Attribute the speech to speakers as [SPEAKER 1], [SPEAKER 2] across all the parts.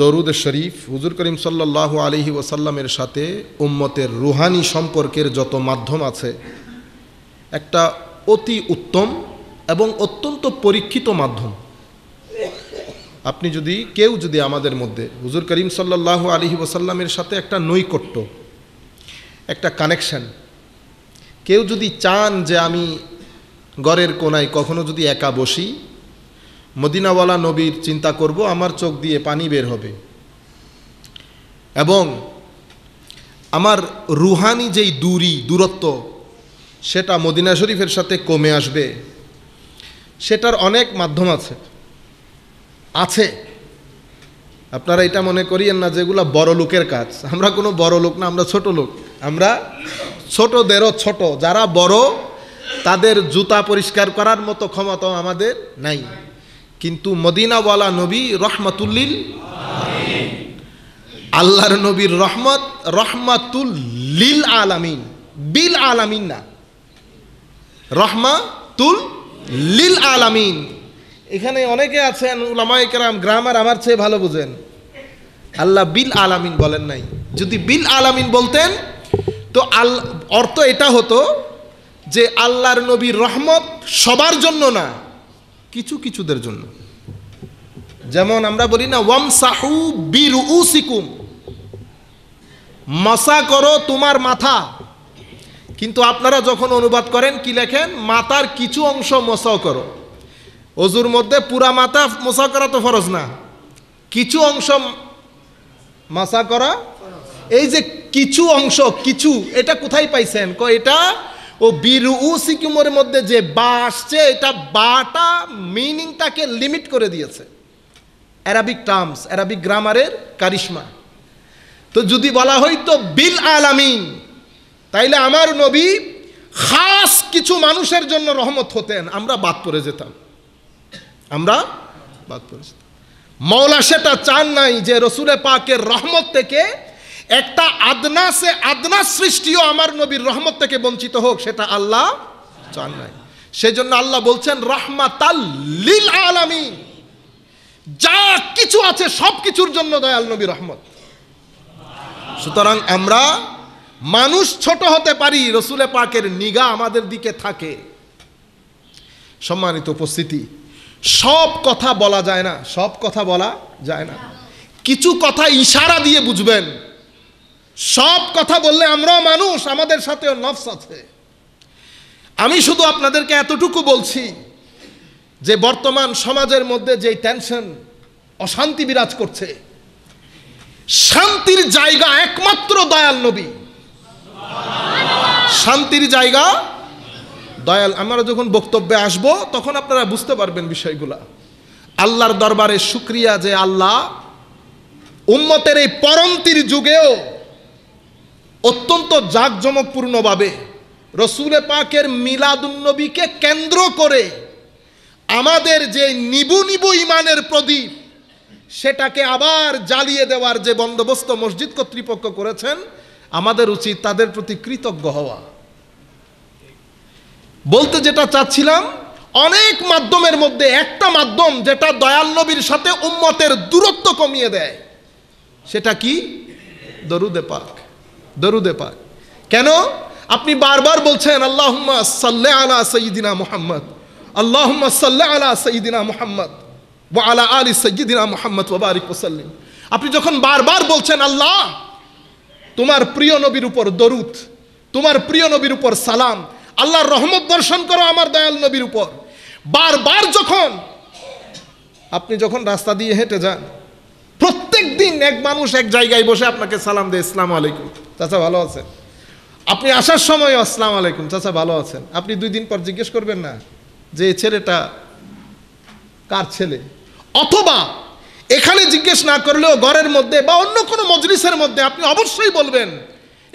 [SPEAKER 1] দরুদ শরীফ হুজুর করিম সাল্লাহ আলহি ওসাল্লামের সাথে উম্মতের রুহানি সম্পর্কের যত মাধ্যম আছে একটা অতি উত্তম এবং অত্যন্ত পরীক্ষিত মাধ্যম আপনি যদি কেউ যদি আমাদের মধ্যে হুজুর করিম সাল্লাহ আলহি ওসাল্লামের সাথে একটা নৈকট্য একটা কানেকশান কেউ যদি চান যে আমি গড়ের কোনায় কখনো যদি একা বসি মদিনাওয়ালা নবীর চিন্তা করব আমার চোখ দিয়ে পানি বের হবে এবং আমার রুহানি যেই দূরি দূরত্ব সেটা মদিনা শরীফের সাথে কমে আসবে সেটার অনেক মাধ্যম আছে আছে আপনারা এটা মনে করিয়েন না যেগুলো বড় লোকের কাজ আমরা কোনো বড় লোক না আমরা ছোট লোক আমরা ছোটদেরও ছোট যারা বড় তাদের জুতা পরিষ্কার করার মতো ক্ষমতাও আমাদের নাই কিন্তু মদিনাওয়ালা নবী রহমাতুল্লিল আল্লাহর নবীর রহমত রহমাতুল লিল আলামিন বিল আলামিন না রহমাতুল লিল আলামিন এখানে অনেকে আছেন উলামায় কেরাম গ্রামার আমার চেয়ে ভালো বুঝেন আল্লাহ বিল আলামিন বলেন নাই যদি বিল আলামিন বলতেন তো আল অর্থ এটা হতো যে আল্লাহর নবীর রহমত সবার জন্য না কিছু কিছুদের জন্য যেমন আমরা বলি না ওয়ামসাহু বিরুসিকুম মশা করো তোমার মাথা কিন্তু আপনারা যখন অনুবাদ করেন কি লেখেন মাতার কিছু অংশ মশাও করো অজুর মধ্যে পুরা মাথা মশা করা তো ফরজ না কিছু অংশ মাসা করা এই যে কিছু অংশ কিছু এটা কোথায় পাইছেন ক এটা ও বিরু সিকিমোর মধ্যে যে বা আসছে এটা বাটা মিনিংটাকে লিমিট করে দিয়েছে অ্যারাবিক টার্মস অ্যারাবিক গ্রামারের কারিশমা তো যদি বলা হইতো বিল আলামিন তাইলে আমার নবী খাস কিছু মানুষের জন্য রহমত হতেন আমরা বাদ পড়ে যেতাম আমরা বাদ পড়ে যেতাম মৌলা সেটা চান নাই যে রসুলে পাকের রহমত থেকে একটা আদনা সে আদনা সৃষ্টিও আমার নবীর রহমত থেকে বঞ্চিত হোক সেটা আল্লাহ চান নাই সেজন্য আল্লাহ বলছেন রহমাতাল লিল যা কিছু আছে সব কিছুর জন্য দয়াল নবী রহমত সুতরাং আমরা মানুষ ছোট হতে পারি রসুলে পাকের নিগা আমাদের দিকে থাকে সম্মানিত উপস্থিতি সব কথা বলা যায় না সব কথা বলা যায় না কিছু কথা ইশারা দিয়ে বুঝবেন সব কথা বললে আমরাও মানুষ আমাদের সাথেও নফস আছে আমি শুধু আপনাদেরকে এতটুকু বলছি যে বর্তমান সমাজের মধ্যে যে টেনশন অশান্তি বিরাজ করছে শান্তির জায়গা একমাত্র দয়াল নবী শান্তির জায়গা দয়াল আমরা যখন বক্তব্যে আসব তখন আপনারা বুঝতে পারবেন বিষয়গুলা আল্লাহর দরবারে শুক্রিয়া যে আল্লাহ উম্মতের এই পরন্তির যুগেও অত্যন্ত জাঁকজমকপূর্ণভাবে রসুলে পাকের মিলাদুন্নবীকে কেন্দ্র করে আমাদের যে নিবু নিবু ইমানের প্রদীপ সেটাকে আবার জ্বালিয়ে দেওয়ার যে বন্দোবস্ত মসজিদ কর্তৃপক্ষ করেছেন আমাদের উচিত তাদের প্রতি কৃতজ্ঞ হওয়া বলতে যেটা চাচ্ছিলাম অনেক মাধ্যমের মধ্যে একটা মাধ্যম যেটা দয়াল নবীর সাথে উম্মতের দূরত্ব কমিয়ে দেয় সেটা কি দরুদে পাক দরুদে পাক কেন আপনি বারবার বলছেন আল্লাহম্মা সাল্লে আলা সঈদিনা মোহাম্মদ আল্লাহম্মা সাল্লে আলা সঈদিনা মোহাম্মদ ও আলা আলী সঈদিনা মোহাম্মদ ওবারিক ওসাল্লিম আপনি যখন বারবার বলছেন আল্লাহ তোমার প্রিয় নবীর উপর দরুদ তোমার প্রিয় নবীর উপর সালাম আল্লাহর রহমত দর্শন করো আমার দয়াল নবীর উপর বারবার যখন আপনি যখন রাস্তা দিয়ে হেঁটে যান প্রত্যেক দিন এক মানুষ এক জায়গায় বসে আপনাকে সালাম দেয় ইসলাম আলাইকুম চাচা ভালো আছেন আপনি আসার সময় আসসালাম আলাইকুম চাচা ভালো আছেন আপনি দুই দিন পর জিজ্ঞেস করবেন না যে ছেলেটা কার ছেলে অথবা এখানে জিজ্ঞেস না করলেও ঘরের মধ্যে বা অন্য কোনো মজলিসের মধ্যে আপনি অবশ্যই বলবেন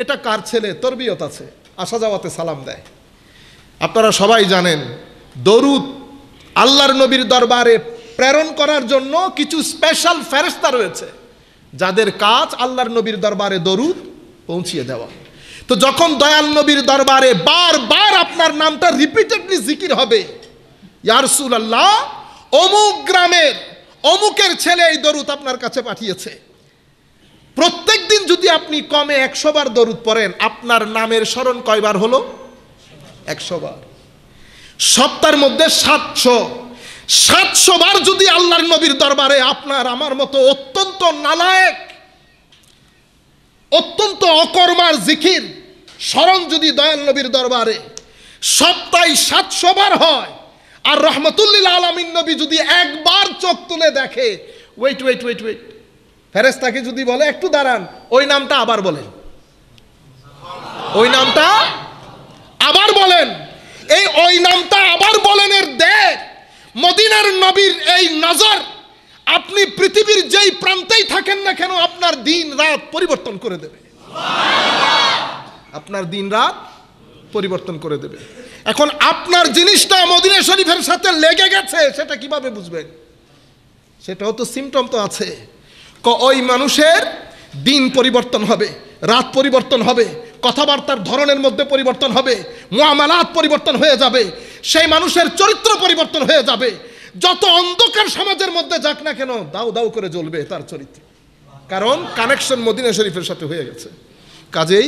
[SPEAKER 1] এটা কার ছেলে তরবিয়ত আছে আসা যাওয়াতে সালাম দেয় আপনারা সবাই জানেন দরুদ আল্লাহর নবীর দরবারে প্রেরণ করার জন্য কিছু স্পেশাল ফেরস্তা রয়েছে যাদের কাজ আল্লাহর নবীর দরবারে দরুদ পৌঁছিয়ে দেওয়া তো যখন দয়াল নবীর দরবারে বারবার আপনার নামটা রিপিটেডলি জিকির হবে ইয়ারসুল আল্লাহ অমুক গ্রামের অমুকের ছেলে এই দরুদ আপনার কাছে পাঠিয়েছে প্রত্যেক দিন যদি আপনি কমে একশো বার দরুদ পড়েন আপনার নামের স্মরণ কয়বার হলো একশো বার সপ্তাহের মধ্যে সাতশো সাতশো বার যদি আল্লাহর নবীর দরবারে আপনার আমার মতো অত্যন্ত নালায়ক অত্যন্ত অকর্মার জিকির স্মরণ যদি দয়াল নবীর দরবারে সপ্তাহে সাতশো বার হয় আর রহমতুল্লিল আলমিন নবী যদি একবার চোখ তুলে দেখে ওয়েট ওয়েট ওয়েট ওয়েট ফেরেস তাকে যদি বলে একটু দাঁড়ান ওই নামটা আবার বলেন ওই নামটা আবার বলেন এই ওই নামটা আবার বলেন এর দেখ মদিনার নবীর এই নজর আপনি পৃথিবীর যেই প্রান্তেই থাকেন না কেন আপনার দিন রাত পরিবর্তন করে দেবে আপনার দিন রাত পরিবর্তন করে দেবে এখন আপনার জিনিসটা মদিনা শরীফের সাথে লেগে গেছে সেটা কিভাবে বুঝবেন সেটাও তো সিমটম তো আছে ক ওই মানুষের দিন পরিবর্তন হবে রাত পরিবর্তন হবে কথাবার্তার ধরনের মধ্যে পরিবর্তন হবে মোয়ামালাত পরিবর্তন হয়ে যাবে সেই মানুষের চরিত্র পরিবর্তন হয়ে যাবে যত অন্ধকার সমাজের মধ্যে যাক না কেন দাউ দাউ করে জ্বলবে তার চরিত্র কারণ কানেকশন মদিনা শরীফের সাথে হয়ে গেছে কাজেই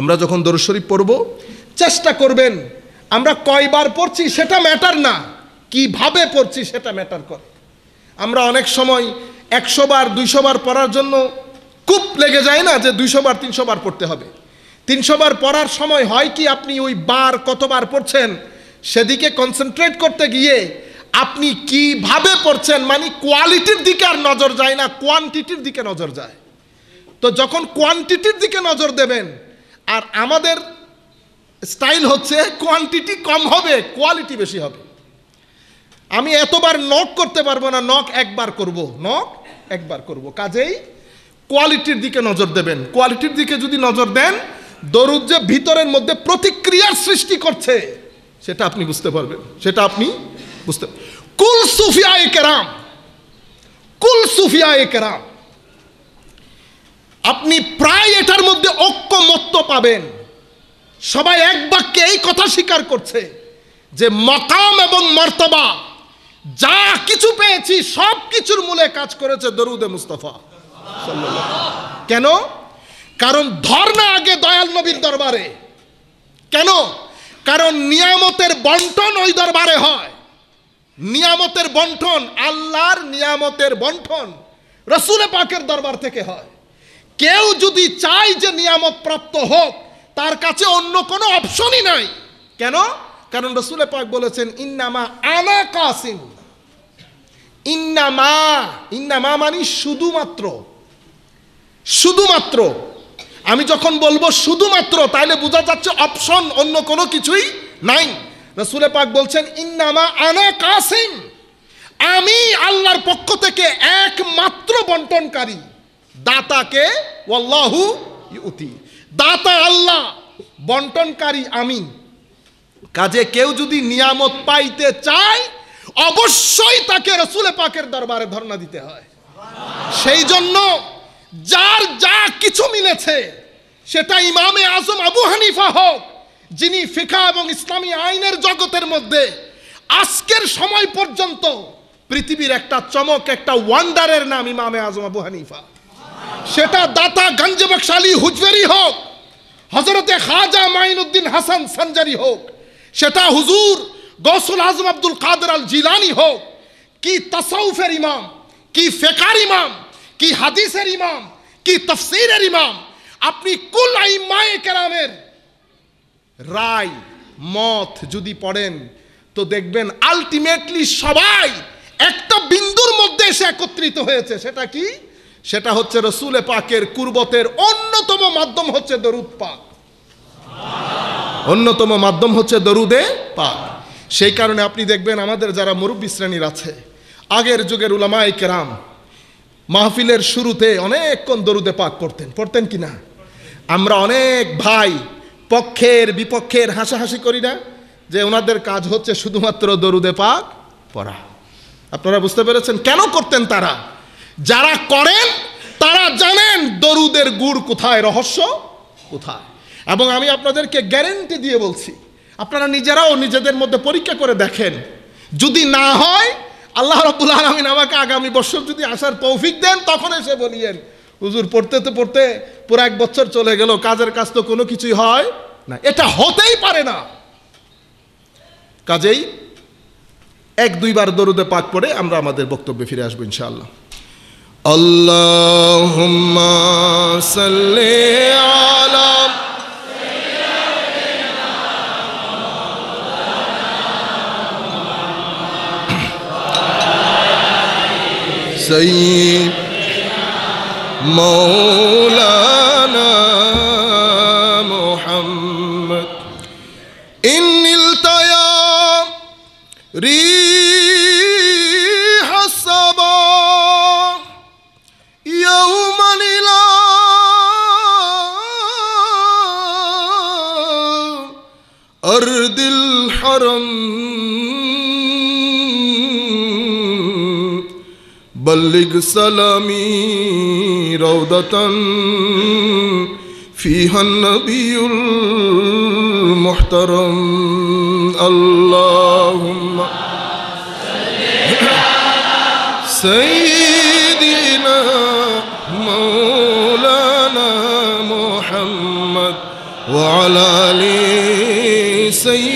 [SPEAKER 1] আমরা যখন দরুদ শরীফ পড়ব চেষ্টা করবেন আমরা কয়বার পড়ছি সেটা ম্যাটার না কিভাবে পড়ছি সেটা ম্যাটার করে আমরা অনেক সময় একশো বার দুইশো বার পড়ার জন্য কূপ লেগে যায় না যে দুইশো বার তিনশো বার পড়তে হবে তিনশো বার পড়ার সময় হয় কি আপনি ওই বার কতবার পড়ছেন সেদিকে কনসেন্ট্রেট করতে গিয়ে আপনি কিভাবে পড়ছেন মানে কোয়ালিটির দিকে আর নজর যায় না কোয়ান্টিটির দিকে নজর যায় তো যখন কোয়ান্টিটির দিকে নজর দেবেন আর আমাদের স্টাইল হচ্ছে কোয়ান্টিটি কম হবে কোয়ালিটি বেশি হবে আমি এতবার নক করতে পারবো না নক একবার করব নক একবার করব কাজেই কোয়ালিটির দিকে নজর দেবেন কোয়ালিটির দিকে যদি নজর দেন দরুদ যে ভিতরের মধ্যে প্রতিক্রিয়ার সৃষ্টি করছে সেটা আপনি বুঝতে পারবেন সেটা আপনি বুঝতে কুল সুফিয়া কেরাম কুল সুফিয়া কেরাম আপনি প্রায় এটার মধ্যে ঐক্যমত্ত পাবেন সবাই এক বাক্যে এই কথা স্বীকার করছে যে মকাম এবং মর্তবা যা কিছু পেয়েছি সব কিছুর মূলে কাজ করেছে দরুদে মুস্তফা কেন কারণ ধর্না আগে দয়াল নবীর দরবারে কেন কারণ নিয়ামতের বন্টন ওই দরবারে হয় নিয়ামতের বন্টন আল্লাহর নিয়ামতের বন্টন রসুলে পাকের দরবার থেকে হয় কেউ যদি চায় যে নিয়ামত প্রাপ্ত হোক তার কাছে অন্য কোনো অপশনই নাই কেন কারণ রসুলে পাক বলেছেন ইন্নামা আনা কাসিম ইন্নামা ইন্নামা মানি শুধুমাত্র শুধুমাত্র আমি যখন বলবো শুধুমাত্র তাহলে বোঝা যাচ্ছে অপশন অন্য কোনো কিছুই নাই রসুলে পাক বলছেন ইন্নামা আনা কাসিম আমি আল্লাহর পক্ষ থেকে একমাত্র বন্টনকারী দাতাকে ওল্লাহু ইউতি দাতা আল্লাহ বন্টনকারী আমি কাজে কেউ যদি নিয়ামত পাইতে চায় অবশ্যই তাকে রসুলে পাকের দরবারে ধর্ণা দিতে হয় সেই জন্য যার যা কিছু মিলেছে সেটা ইমামে আজম আবু হানিফা হোক যিনি ফিকা এবং ইসলামী আইনের জগতের মধ্যে আজকের সময় পর্যন্ত পৃথিবীর একটা চমক একটা ওয়ান্ডারের নাম ইমামে আজম আবু হানিফা সেটা দাতা গঞ্জবকশালী হুজবেরি হোক হজরতে খাজা মাইনুদ্দিন হাসান সঞ্জারি হোক সেটা হুজুর গৌসুল আজম আব্দুল কাদের আল জিলানি হোক কি তাসাউফের ইমাম কি ফেকার ইমাম কি হাদিসের ইমাম কি তফসিরের ইমাম আপনি কুল আইমায়ে কেরামের রায় মত যদি পড়েন তো দেখবেন আলটিমেটলি সবাই একটা বিন্দুর মধ্যে এসে একত্রিত হয়েছে সেটা কি সেটা হচ্ছে রসুলে পাকের কুরবতের অন্যতম মাধ্যম হচ্ছে দরুদ পাক অন্যতম মাধ্যম হচ্ছে দরুদে পাক সেই কারণে আপনি দেখবেন আমাদের যারা মুরব্বী শ্রেণীর আছে আগের যুগের উলামা কেরাম মাহফিলের শুরুতে অনেকক্ষণ দরুদে পাক করতেন পড়তেন কি না আমরা অনেক ভাই পক্ষের বিপক্ষের হাসাহাসি করি না যে ওনাদের কাজ হচ্ছে শুধুমাত্র দরুদে পাক পড়া আপনারা বুঝতে পেরেছেন কেন করতেন তারা যারা করেন তারা জানেন দরুদের গুড় কোথায় রহস্য কোথায় এবং আমি আপনাদেরকে গ্যারেন্টি দিয়ে বলছি আপনারা নিজেরাও নিজেদের মধ্যে পরীক্ষা করে দেখেন যদি না হয় আল্লাহ রব্বুল আলমিন আমাকে আগামী বছর যদি আসার তৌফিক দেন তখন এসে বলিয়েন হুজুর পড়তে তো পড়তে পুরো এক বছর চলে গেল কাজের কাজ তো কোনো কিছুই হয় না এটা হতেই পারে না কাজেই এক দুইবার দরুদে পাক পড়ে আমরা আমাদের বক্তব্যে ফিরে আসবো ইনশাআল্লাহ اللهم صل على سيدنا مولانا محمد إن التيا ريح الصباح يوما إلى أرض الحرم بلغ سلامي روضة فيها النبي المحترم اللهم سيدنا مولانا محمد وعلى آله سيدنا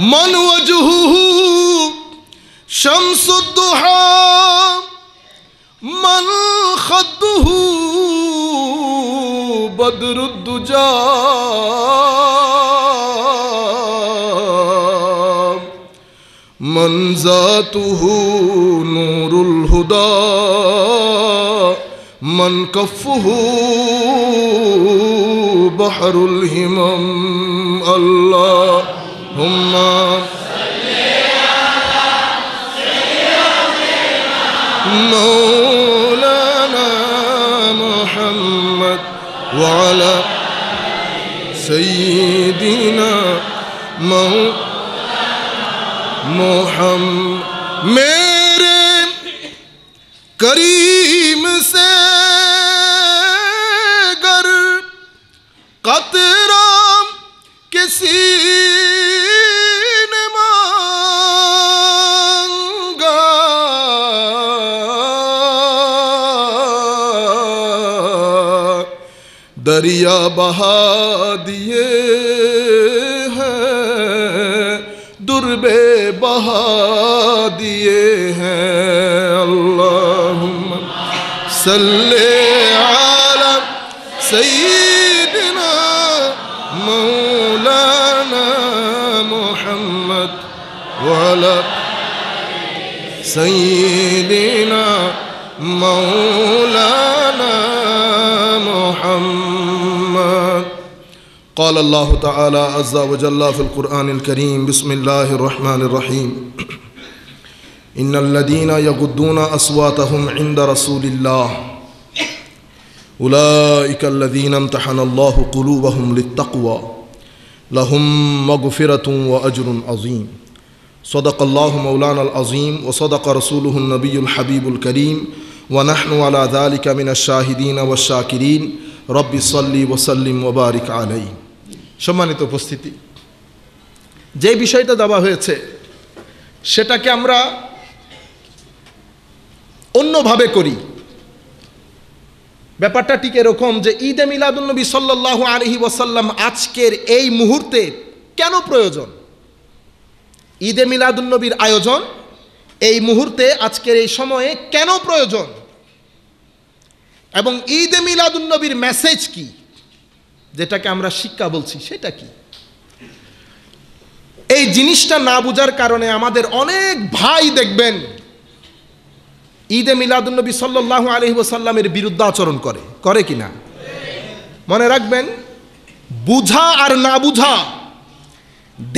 [SPEAKER 1] من وجہہ شمس الدہا من خدہ بدر الدجا من ذاتہ نور الہدا من کفہ بحر الہمم اللہ مو مولانا محمد والا محمد میرے قریب دریا بہا دیے ہیں دربے بہا دیے ہیں اللہ سلے عالم سیدنا مولانا محمد والا سیدنا مولانا قل اللہ تعالیٰ وج القرآن الکریم بسم اللہ رسول الله الله الذين امتحن قلوبهم للتقوى لهم مغفرة و عظيم صدق الله مولانا العظيم وصدق رسوله النبي الحبيب الكريم ونحن على ذلك من الشاهدين والشاكرين رب صلی وسلم سلیم وبارک علیہ সম্মানিত উপস্থিতি যে বিষয়টা দেওয়া হয়েছে সেটাকে আমরা অন্যভাবে করি ব্যাপারটা ঠিক এরকম যে ঈদে মিলাদুলনবী সাল্লাহ আলহি ওয়াসাল্লাম আজকের এই মুহূর্তে কেন প্রয়োজন ঈদে মিলাদুলনবীর আয়োজন এই মুহূর্তে আজকের এই সময়ে কেন প্রয়োজন এবং ঈদে মিলাদুলনবীর মেসেজ কী যেটাকে আমরা শিক্ষা বলছি সেটা কি এই জিনিসটা না বুঝার কারণে আমাদের অনেক ভাই দেখবেন ঈদে মিলাদুলনবী সাল্লাহ আলহিবসাল্লামের বিরুদ্ধে আচরণ করে করে কি না মনে রাখবেন বুঝা আর না বুঝা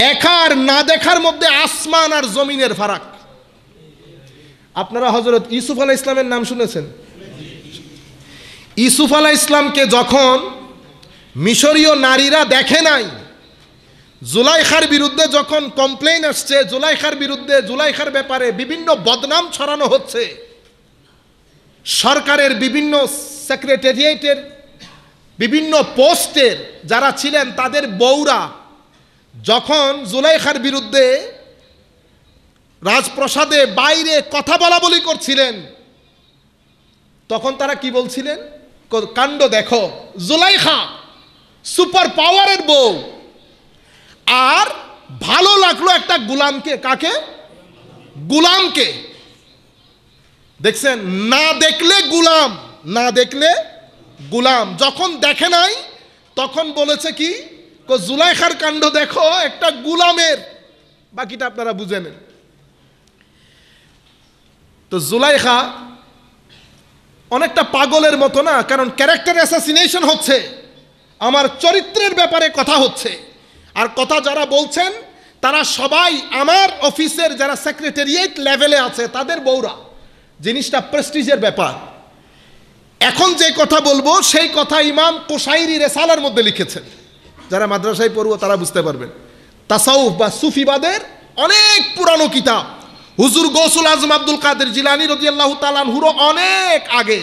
[SPEAKER 1] দেখা আর না দেখার মধ্যে আসমান আর জমিনের ফারাক আপনারা হজরত ইউসুফ আলাহ ইসলামের নাম শুনেছেন ইসুফ আলাহ ইসলামকে যখন মিশরীয় নারীরা দেখে নাই জুলাইখার বিরুদ্ধে যখন কমপ্লেন আসছে জুলাইখার বিরুদ্ধে জুলাইখার ব্যাপারে বিভিন্ন বদনাম ছড়ানো হচ্ছে সরকারের বিভিন্ন সেক্রেটারিয়েটের বিভিন্ন পোস্টের যারা ছিলেন তাদের বৌরা যখন জুলাইখার বিরুদ্ধে রাজপ্রসাদে বাইরে কথা বলা বলি করছিলেন তখন তারা কি বলছিলেন কাণ্ড দেখো জুলাইখা সুপার পাওয়ারের বউ আর ভালো লাগলো একটা গুলামকে কাকে গুলামকে দেখছেন না দেখলে গুলাম না দেখলে গুলাম যখন দেখে নাই তখন বলেছে কি জুলাইখার কাণ্ড দেখো একটা গুলামের বাকিটা আপনারা বুঝে নেন তো জুলাইখা অনেকটা পাগলের মতো না কারণ ক্যারেক্টার অ্যাসাসিনেশন হচ্ছে আমার চরিত্রের ব্যাপারে কথা হচ্ছে আর কথা যারা বলছেন তারা সবাই আমার অফিসের যারা সেক্রেটারিয়েট লেভেলে আছে তাদের বৌরা জিনিসটা প্রেস্টিজের ব্যাপার এখন যে কথা বলবো সেই কথা ইমাম কোসাইরি রেসালার মধ্যে লিখেছেন যারা মাদ্রাসায় পড়ব তারা বুঝতে পারবেন তাসাউফ বা সুফিবাদের অনেক পুরানো কিতাব হুজুর গৌসুল আজম আব্দুল কাদের জিলানি রদিয়াল্লাহ হুরো অনেক আগে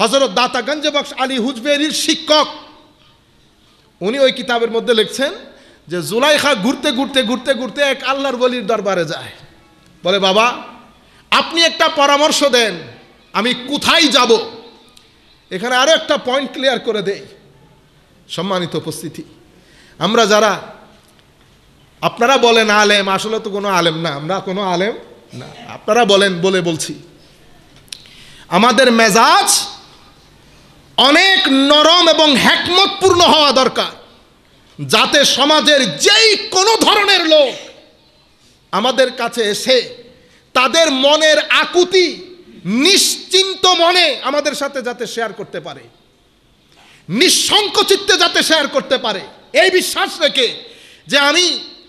[SPEAKER 1] হজরত দাতা গঞ্জবক্স আলী হুজবেরির শিক্ষক উনি ওই কিতাবের মধ্যে লিখছেন যে জুলাইখা ঘুরতে ঘুরতে ঘুরতে ঘুরতে এক আল্লাহর বলির দরবারে যায় বলে বাবা আপনি একটা পরামর্শ দেন আমি কোথায় যাব এখানে আরও একটা পয়েন্ট ক্লিয়ার করে দেই সম্মানিত উপস্থিতি আমরা যারা আপনারা বলেন আলেম আসলে তো কোনো আলেম না আমরা কোনো আলেম না আপনারা বলেন বলে বলছি আমাদের মেজাজ অনেক নরম এবং হ্যাকমতপূর্ণ হওয়া দরকার যাতে সমাজের যেই কোনো ধরনের লোক আমাদের কাছে এসে তাদের মনের আকুতি নিশ্চিন্ত মনে আমাদের সাথে যাতে শেয়ার করতে পারে নিঃসংকচিত্তে যাতে শেয়ার করতে পারে এই বিশ্বাস রেখে যে আমি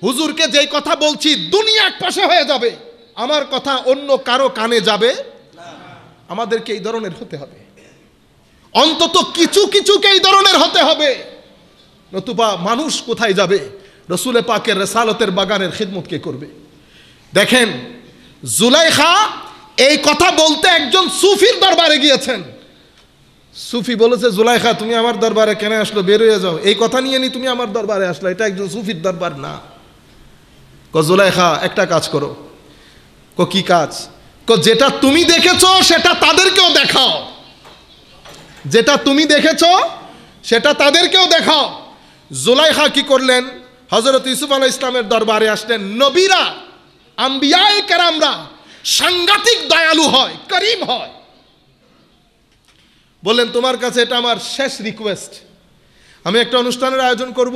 [SPEAKER 1] হুজুরকে যেই কথা বলছি দুনিয়া এক পাশে হয়ে যাবে আমার কথা অন্য কারো কানে যাবে আমাদেরকে এই ধরনের হতে হবে অন্তত কিছু কিছুকে এই ধরনের হতে হবে নতুবা মানুষ কোথায় যাবে রসুলে পাকের রেসালতের বাগানের খিদমত কে করবে দেখেন জুলাইখা এই কথা বলতে একজন সুফির দরবারে গিয়েছেন সুফি বলেছে জুলাইখা তুমি আমার দরবারে কেন আসলো বেরোয়ে যাও এই কথা নিয়ে নি তুমি আমার দরবারে আসলো এটা একজন সুফির দরবার না ক জুলাইখা একটা কাজ করো ক কি কাজ ক যেটা তুমি দেখেছো সেটা তাদেরকেও দেখাও যেটা তুমি দেখেছ সেটা তাদেরকেও দেখাও জুলাইহা কি করলেন হজরত ইসুফ আলাহ ইসলামের দরবারে আসলেন নবীরা আম্বিয়ায় কারামরা সাংঘাতিক দয়ালু হয় করিম হয় বললেন তোমার কাছে এটা আমার শেষ রিকোয়েস্ট আমি একটা অনুষ্ঠানের আয়োজন করব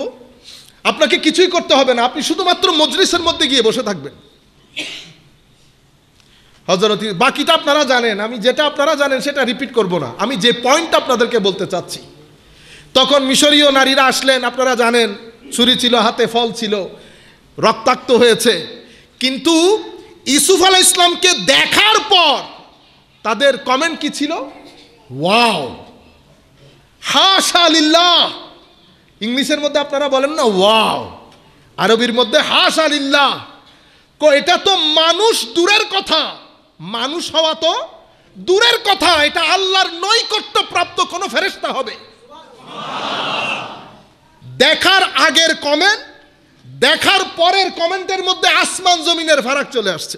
[SPEAKER 1] আপনাকে কিছুই করতে হবে না আপনি শুধুমাত্র মজলিসের মধ্যে গিয়ে বসে থাকবেন হজরত বাকিটা আপনারা জানেন আমি যেটা আপনারা জানেন সেটা রিপিট করব না আমি যে পয়েন্ট আপনাদেরকে বলতে চাচ্ছি তখন মিশরীয় নারীরা আসলেন আপনারা জানেন ছুরি ছিল হাতে ফল ছিল রক্তাক্ত হয়েছে কিন্তু ইসুফ আল ইসলামকে দেখার পর তাদের কমেন্ট কি ছিল ওয়াও হাশালিল্লাহ ইংলিশের মধ্যে আপনারা বলেন না ওয়াও আরবির মধ্যে হাশালিল্লাহ কো এটা তো মানুষ দূরের কথা মানুষ হওয়া তো দূরের কথা এটা আল্লাহর নৈকট্য প্রাপ্ত কোন ফেরেস্তা হবে দেখার আগের কমেন্ট দেখার পরের কমেন্টের মধ্যে আসমান জমিনের ফারাক চলে আসছে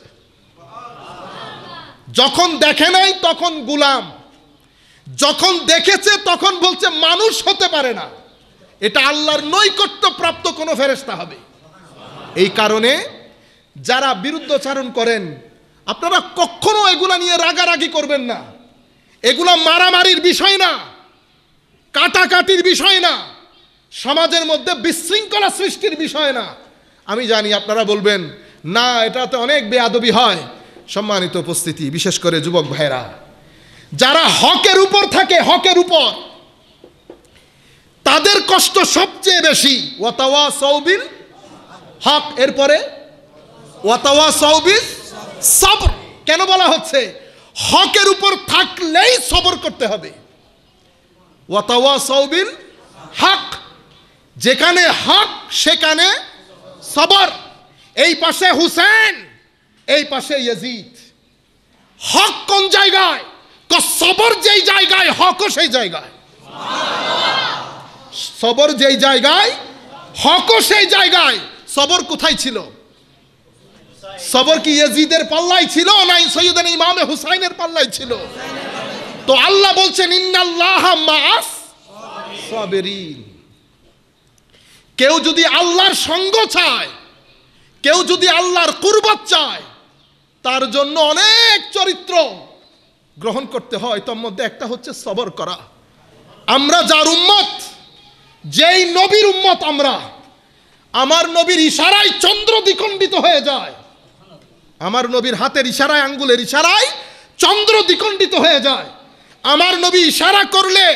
[SPEAKER 1] যখন দেখে নাই তখন গুলাম যখন দেখেছে তখন বলছে মানুষ হতে পারে না এটা আল্লাহর নৈকট্য প্রাপ্ত কোনো ফেরেস্তা হবে এই কারণে যারা বিরুদ্ধচারণ করেন আপনারা কখনো এগুলা নিয়ে রাগারাগি করবেন না এগুলা মারামারির বিষয় না কাটাকাটির বিষয় না সমাজের মধ্যে বিশৃঙ্খলা সৃষ্টির বিষয় না আমি জানি আপনারা বলবেন না এটাতে অনেক বেয়াদবি হয় সম্মানিত উপস্থিতি বিশেষ করে যুবক ভাইরা যারা হকের উপর থাকে হকের উপর তাদের কষ্ট সবচেয়ে বেশি ওয়াতাওয়া সৌবিল হক এরপরে ওয়াতাওয়া সৌবিল সবর কেন বলা হচ্ছে হকের উপর থাকলেই সবর করতে হবে ওয়াতাওয়া হক যেখানে হক সেখানে সবর এই পাশে হুসেন এই পাশে ইয়াজিদ হক কোন জায়গায় তো সবর যেই জায়গায় হকও সেই জায়গায় সবর যেই জায়গায় হকও সেই জায়গায় সবর কোথায় ছিল সবর কি ইয়াজিদের পাল্লাই ছিল নাই সৈয়দান ইমামে হুসাইনের পাল্লাই ছিল তো আল্লাহ বলছেন ইন্নাল্লাহ মাস সাবিরিন কেউ যদি আল্লাহর সঙ্গ চায় কেউ যদি আল্লাহর কুরবত চায় তার জন্য অনেক চরিত্র গ্রহণ করতে হয় তার মধ্যে একটা হচ্ছে সবর করা আমরা যার উম্মত যেই নবীর উম্মত আমরা আমার নবীর ইশারায় চন্দ্র দ্বিখণ্ডিত হয়ে যায় আমার নবীর হাতের ইশারায় আঙ্গুলের ইশারায় চন্দ্র দ্বিখণ্ডিত হয়ে যায় আমার নবী ইশারা করলে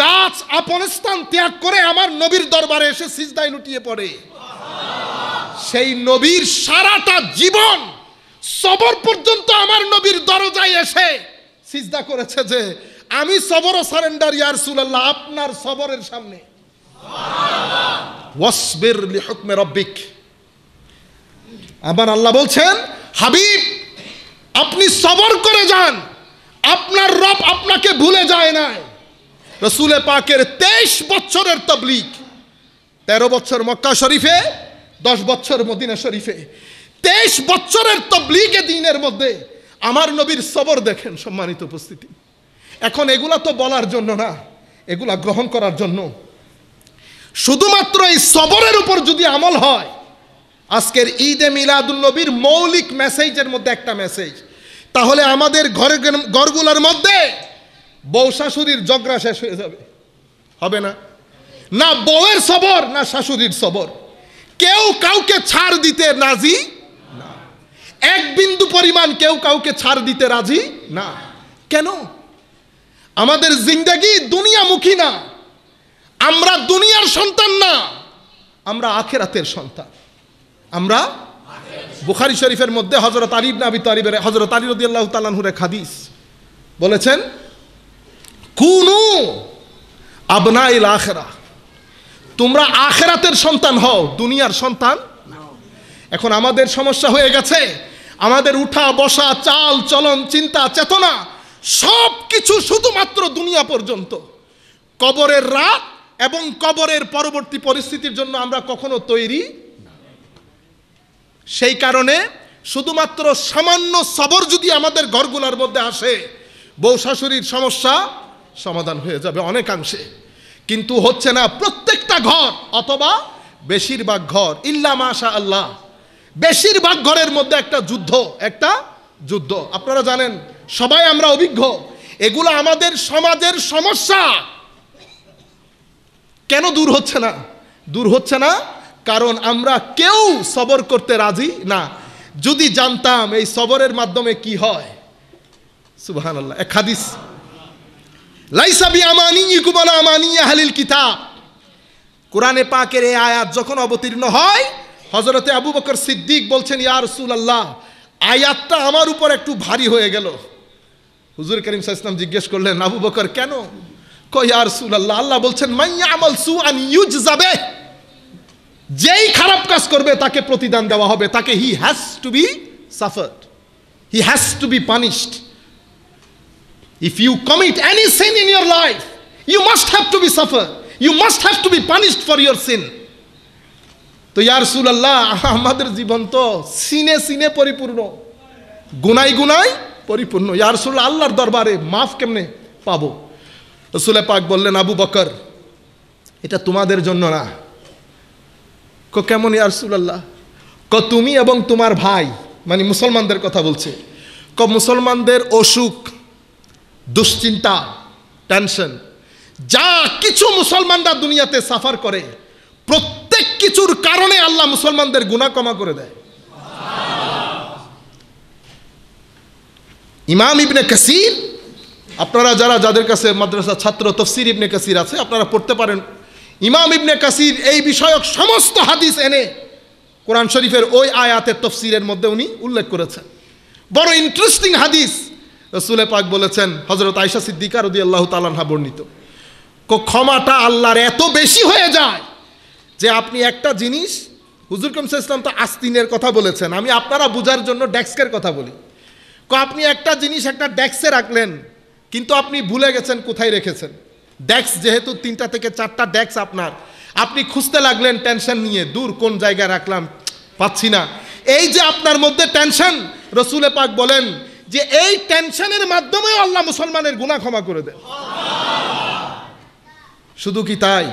[SPEAKER 1] গাছ আপন স্থান ত্যাগ করে আমার নবীর দরবারে এসে সিজদায় লুটিয়ে পড়ে সেই নবীর সারাটা জীবন সবর পর্যন্ত আমার নবীর দরজায় এসে সিজদা করেছে যে আমি সবর ও সারেন্ডার ইয়ারসুল্লাহ আপনার সবরের সামনে ওয়াসবির লি হুকমে রব্বিক আবার আল্লাহ বলছেন হাবিব আপনি সবর করে যান আপনার রব আপনাকে ভুলে যায় নাই রসুলে পাকের তেইশ বছরের তবলিক তেরো বছর মক্কা শরীফে দশ বছর মদিনা শরীফে তেইশ বছরের এ দিনের মধ্যে আমার নবীর সবর দেখেন সম্মানিত উপস্থিতি এখন এগুলা তো বলার জন্য না এগুলা গ্রহণ করার জন্য শুধুমাত্র এই সবরের উপর যদি আমল হয় আজকের ঈদ ঈদে নবীর মৌলিক মেসেজের মধ্যে একটা মেসেজ তাহলে আমাদের ঘরে ঘরগুলোর মধ্যে বউ শাশুড়ির জগরা শেষ হয়ে যাবে হবে না না বউয়ের সবর না শাশুড়ির সবর কেউ কাউকে ছাড় দিতে রাজি না এক বিন্দু পরিমাণ কেউ কাউকে ছাড় দিতে রাজি না কেন আমাদের জিন্দাগি দুনিয়ামুখী না আমরা দুনিয়ার সন্তান না আমরা আখেরাতের সন্তান আমরা বুখারি শরীফের মধ্যে হজরত আলিব নাবি তালিবের হজরত আলী রদি আল্লাহ এক হাদিস বলেছেন কুনু আবনা ইল আখেরা তোমরা আখেরাতের সন্তান হও দুনিয়ার সন্তান এখন আমাদের সমস্যা হয়ে গেছে আমাদের উঠা বসা চাল চলন চিন্তা চেতনা সব কিছু শুধুমাত্র দুনিয়া পর্যন্ত কবরের রাত এবং কবরের পরবর্তী পরিস্থিতির জন্য আমরা কখনো তৈরি সেই কারণে শুধুমাত্র সামান্য সবর যদি আমাদের ঘরগুলোর মধ্যে আসে বউ শাশুড়ির সমস্যা সমাধান হয়ে যাবে অনেকাংশে কিন্তু হচ্ছে না প্রত্যেকটা ঘর অথবা বেশিরভাগ ঘর ইল্লা মাশা আল্লাহ বেশিরভাগ ঘরের মধ্যে একটা যুদ্ধ একটা যুদ্ধ আপনারা জানেন সবাই আমরা অভিজ্ঞ এগুলো আমাদের সমাজের সমস্যা কেন দূর হচ্ছে না দূর হচ্ছে না কারণ আমরা কেউ সবর করতে রাজি না যদি জানতাম এই সবরের মাধ্যমে কি হয় সুবহান আল্লাহ এক হাদিস লাইসাবি আমানি ইকুবালা আমানি আহলিল কিতাব কোরআনে পাকের এই আয়াত যখন অবতীর্ণ হয় হজরতে আবু বকর সিদ্দিক বলছেন ইয়া রসুল আল্লাহ আয়াতটা আমার উপর একটু ভারী হয়ে গেল হুজুর করিম সাহসলাম জিজ্ঞেস করলেন আবু বকর কেন কয় ইয়া রসুল আল্লাহ আল্লাহ বলছেন মাইয়া আমল সু আন ইউজ যাবে যেই খারাপ কাজ করবে তাকে প্রতিদান দেওয়া হবে তাকে he has to be suffered he has to be punished if you commit any sin in your life you must have to be suffer you must have to be punished for your sin তো ইয়ার সুলাল্লাহ আমাদের জীবন তো সিনে সিনে পরিপূর্ণ গুনাই গুনাই পরিপূর্ণ ইয়ার সুল আল্লাহর দরবারে মাফ কেমনে পাবো সুলে পাক বললেন আবু বকর এটা তোমাদের জন্য না ক কেমন ইয়ারসুল্লাহ ক তুমি এবং তোমার ভাই মানে মুসলমানদের কথা বলছে ক মুসলমানদের অসুখ দুশ্চিন্তা টেনশন যা কিছু মুসলমানরা দুনিয়াতে সাফার করে প্রত্যেক কিছুর কারণে আল্লাহ মুসলমানদের গুণা কমা করে দেয় ইমাম ইবনে কাসির আপনারা যারা যাদের কাছে মাদ্রাসা ছাত্র তফসির ইবনে কাসির আছে আপনারা পড়তে পারেন ইমাম ইবনে কাসির এই বিষয়ক সমস্ত হাদিস এনে কোরআন শরীফের ওই আয়াতের তফসিরের মধ্যে উনি উল্লেখ করেছেন বড় ইন্টারেস্টিং হাদিস রসুলে পাক বলেছেন হজরত আয়সা সিদ্দিকা রদি আল্লাহ তালানহা বর্ণিত ক্ষমাটা আল্লাহর এত বেশি হয়ে যায় যে আপনি একটা জিনিস হুজুর কমসা ইসলাম তো আস্তিনের কথা বলেছেন আমি আপনারা বোঝার জন্য ডেস্কের কথা বলি ক আপনি একটা জিনিস একটা ডেস্কে রাখলেন কিন্তু আপনি ভুলে গেছেন কোথায় রেখেছেন ডেক্স যেহেতু তিনটা থেকে চারটা ডেক্স আপনার আপনি খুঁজতে লাগলেন টেনশন নিয়ে দূর কোন জায়গায় রাখলাম পাচ্ছি না এই যে আপনার মধ্যে টেনশন রসুলে পাক বলেন যে এই টেনশনের মাধ্যমে আল্লাহ মুসলমানের গুণা ক্ষমা করে দেন শুধু কি তাই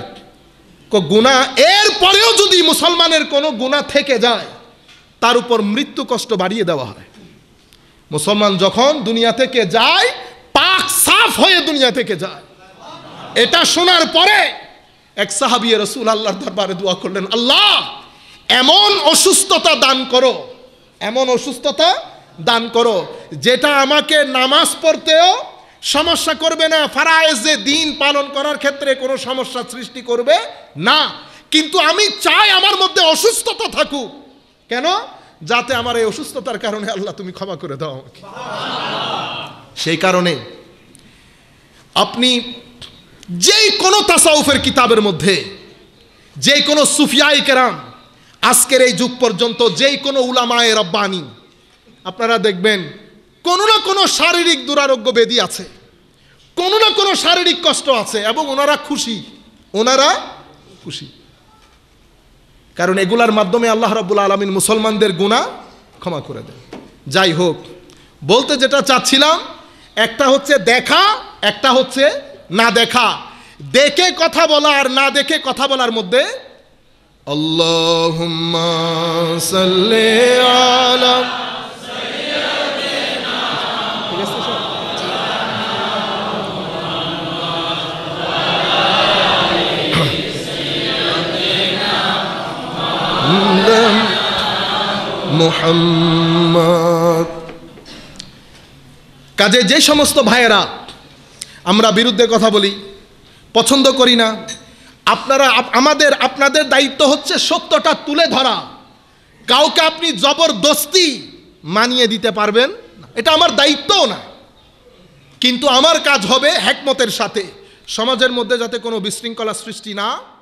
[SPEAKER 1] গুণা এর পরেও যদি মুসলমানের কোনো গুণা থেকে যায় তার উপর মৃত্যু কষ্ট বাড়িয়ে দেওয়া হয় মুসলমান যখন দুনিয়া থেকে যায় পাক সাফ হয়ে দুনিয়া থেকে যায় এটা শোনার পরে এক সাহাবিয়ে রসুল আল্লাহর দরবারে দোয়া করলেন আল্লাহ এমন অসুস্থতা দান করো এমন অসুস্থতা দান করো যেটা আমাকে নামাজ পড়তেও সমস্যা করবে না ফারায়েজে দিন পালন করার ক্ষেত্রে কোনো সমস্যা সৃষ্টি করবে না কিন্তু আমি চাই আমার মধ্যে অসুস্থতা থাকুক কেন যাতে আমার এই অসুস্থতার কারণে আল্লাহ তুমি ক্ষমা করে দাও আমাকে সেই কারণে আপনি যেই কোনো তাসাউফের কিতাবের মধ্যে যে কোনো সুফিয়াই কেরাম আজকের এই যুগ পর্যন্ত যেই কোনো উলামায় রব্বানি আপনারা দেখবেন কোনো না কোনো শারীরিক দুরারোগ্য বেদি আছে কোনো না কোনো শারীরিক কষ্ট আছে এবং ওনারা খুশি ওনারা খুশি কারণ এগুলার মাধ্যমে আল্লাহ রব্বুল আলমিন মুসলমানদের গুণা ক্ষমা করে দেন যাই হোক বলতে যেটা চাচ্ছিলাম একটা হচ্ছে দেখা একটা হচ্ছে না দেখা দেখে কথা বলা আর না দেখে কথা বলার মধ্যে কাজে যে সমস্ত ভাইয়েরা আমরা বিরুদ্ধে কথা বলি পছন্দ করি না আপনারা আমাদের আপনাদের দায়িত্ব হচ্ছে সত্যটা তুলে ধরা কাউকে আপনি জবরদস্তি মানিয়ে দিতে পারবেন এটা আমার দায়িত্বও না কিন্তু আমার কাজ হবে হ্যাকমতের সাথে সমাজের মধ্যে যাতে কোনো বিশৃঙ্খলা সৃষ্টি না